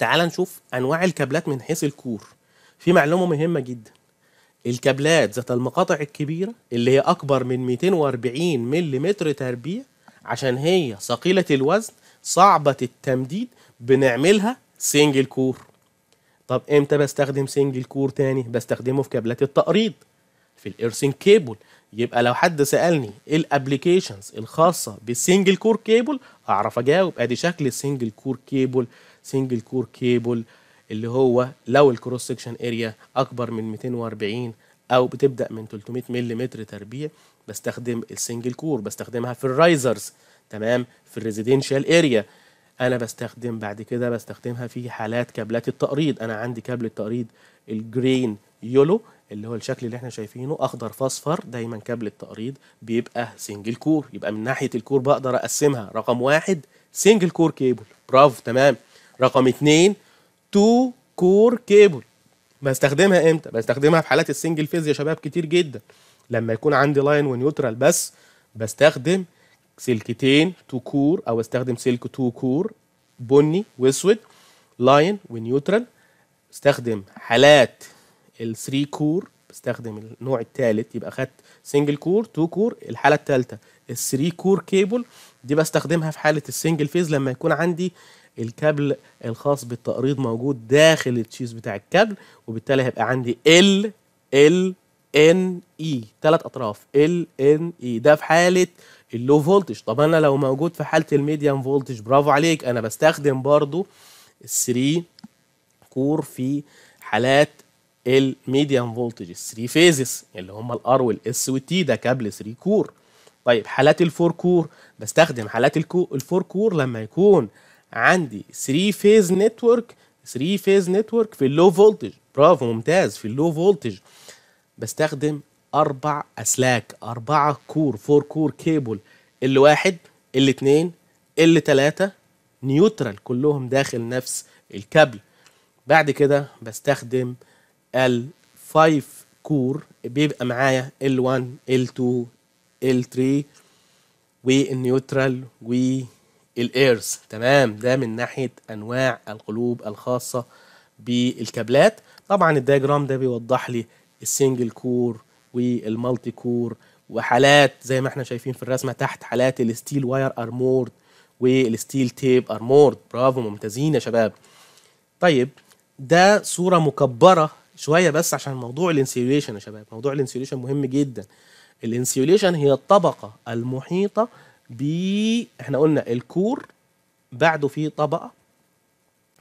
تعال نشوف انواع الكابلات من حيث الكور في معلومه مهمه جدا الكابلات ذات المقاطع الكبيره اللي هي اكبر من 240 ملم تربيع عشان هي ثقيله الوزن صعبه التمديد بنعملها سنجل كور طب امتى بستخدم سنجل كور تاني بستخدمه في كابلات التقريض في الايرسينج كيبل يبقى لو حد سالني ايه الابلكيشنز الخاصه بالسنجل كور كيبل اعرف اجاوب ادي شكل السنجل كور كيبل سنجل كور كيبل اللي هو لو الكروس سكشن اريا اكبر من 240 او بتبدا من 300 ملم تربيع بستخدم السنجل كور بستخدمها في الرايزرز تمام في الريزيدنشال اريا انا بستخدم بعد كده بستخدمها في حالات كابلات التقريض انا عندي كابل التقريض الجرين يولو اللي هو الشكل اللي احنا شايفينه اخضر فاصفر دايما كابل التقريض بيبقى سنجل كور يبقى من ناحيه الكور بقدر اقسمها رقم واحد سنجل كور كيبل برافو تمام رقم اتنين تو كور كيبل بستخدمها امتى بستخدمها في حالات السنجل فيز يا شباب كتير جدا لما يكون عندي لاين ونيوترال بس بستخدم سلكتين تو كور او استخدم سلك تو كور بني واسود لاين ونيوترال استخدم حالات الثري كور بستخدم النوع الثالث يبقى خدت سنجل كور تو كور الحاله الثالثه الثري كور كيبل دي بستخدمها في حاله السنجل فيز لما يكون عندي الكابل الخاص بالتقريض موجود داخل التشيز بتاع الكابل وبالتالي هيبقى عندي ال ال ان اي ثلاث اطراف ال ان اي e. ده في حاله اللو فولتج طب انا لو موجود في حاله الميديم فولتج برافو عليك انا بستخدم برضو ال 3 كور في حالات الميديم فولتج 3 فيزز اللي هم الار والاس والتي ده كابل 3 كور طيب حالات الفور كور بستخدم حالات الفور كور لما يكون عندي 3 فيز نتورك 3 فيز نتورك في اللو فولتج برافو ممتاز في اللو فولتج بستخدم اربع اسلاك اربعه كور فور كور كيبل ال واحد ال اتنين ال تلاته نيوترال كلهم داخل نفس الكابل بعد كده بستخدم ال 5 كور بيبقى معايا ال1 ال2 ال3 والنيوترال و الايرز تمام ده من ناحيه انواع القلوب الخاصه بالكابلات طبعا الدياجرام ده بيوضح لي السنجل كور والمالتي كور وحالات زي ما احنا شايفين في الرسمه تحت حالات الستيل واير ارمورد والستيل تيب ارمورد برافو ممتازين يا شباب طيب ده صوره مكبره شويه بس عشان موضوع الانسيوليشن يا شباب موضوع الانسيوليشن مهم جدا الانسيوليشن هي الطبقه المحيطه بي احنا قلنا الكور بعده في طبقه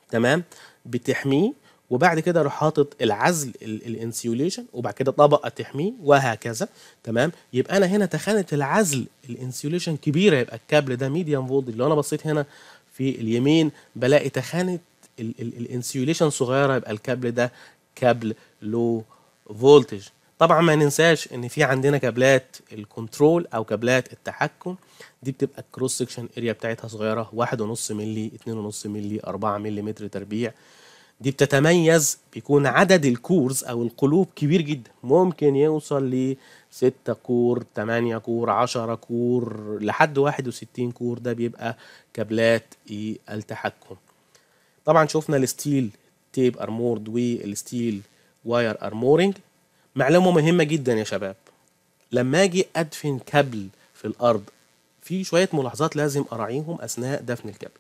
تمام بتحميه وبعد كده اروح حاطط العزل الانسيوليشن وبعد كده طبقه تحميه وهكذا تمام يبقى انا هنا تخانه العزل الانسيوليشن كبيره يبقى الكابل ده ميديم فولتج لو انا بصيت هنا في اليمين بلاقي تخانه الانسيوليشن صغيره يبقى الكابل ده كابل لو فولتج طبعا ما ننساش ان في عندنا كابلات الكنترول او كابلات التحكم دي بتبقى الكروس سكشن اريا بتاعتها صغيره 1.5 مللي 2.5 مللي 4 متر تربيع دي بتتميز بيكون عدد الكورز او القلوب كبير جدا ممكن يوصل ل 6 كور 8 كور 10 كور لحد 61 كور ده بيبقى كابلات التحكم طبعا شفنا الستيل تيب ارمورد والستيل واير ارمورنج معلومة مهمة جدا يا شباب لما اجي ادفن كابل في الارض في شوية ملاحظات لازم اراعيهم اثناء دفن الكابل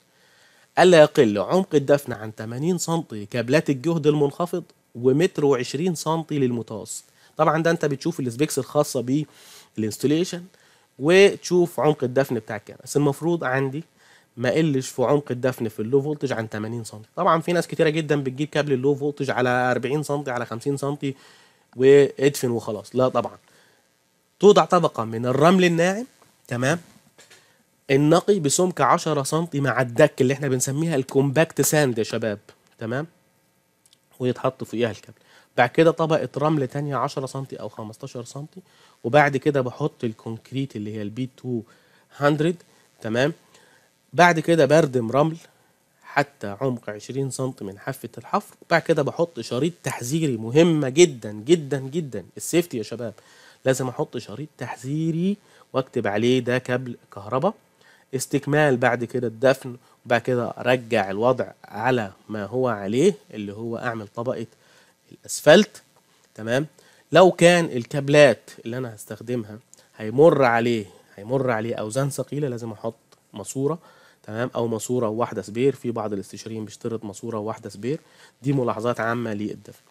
ألا يقل عمق الدفن عن 80 سم كابلات الجهد المنخفض ومتر و20 سم للمتوسط طبعا ده انت بتشوف السبيكس الخاصة بالانستليشن وتشوف عمق الدفن بتاعك كام بس المفروض عندي ما قلش في عمق الدفن في اللو فولتج عن 80 سم طبعا في ناس كتيره جدا بتجيب كابل اللو فولتج على 40 سم على 50 سم وادفن وخلاص لا طبعا توضع طبقة من الرمل الناعم تمام النقي بسمك 10 سم مع الدك اللي احنا بنسميها الكومباكت ساند يا شباب تمام ويتحط فوقيها الكابل بعد كده طبقة رمل تانية 10 سم أو 15 سم وبعد كده بحط الكونكريت اللي هي البي 200 تمام بعد كده بردم رمل حتى عمق 20 سم من حافة الحفر وبعد كده بحط شريط تحذيري مهمة جدا جدا جدا السيفتي يا شباب لازم احط شريط تحذيري واكتب عليه ده كابل كهرباء استكمال بعد كده الدفن وبعد كده ارجع الوضع على ما هو عليه اللي هو اعمل طبقة الاسفلت تمام لو كان الكابلات اللي انا هستخدمها هيمر عليه هيمر عليه اوزان ثقيلة لازم احط ماسورة تمام او ماسوره وواحده سبير في بعض الاستشاريين بيشترط ماسوره وواحده سبير دي ملاحظات عامه للدفع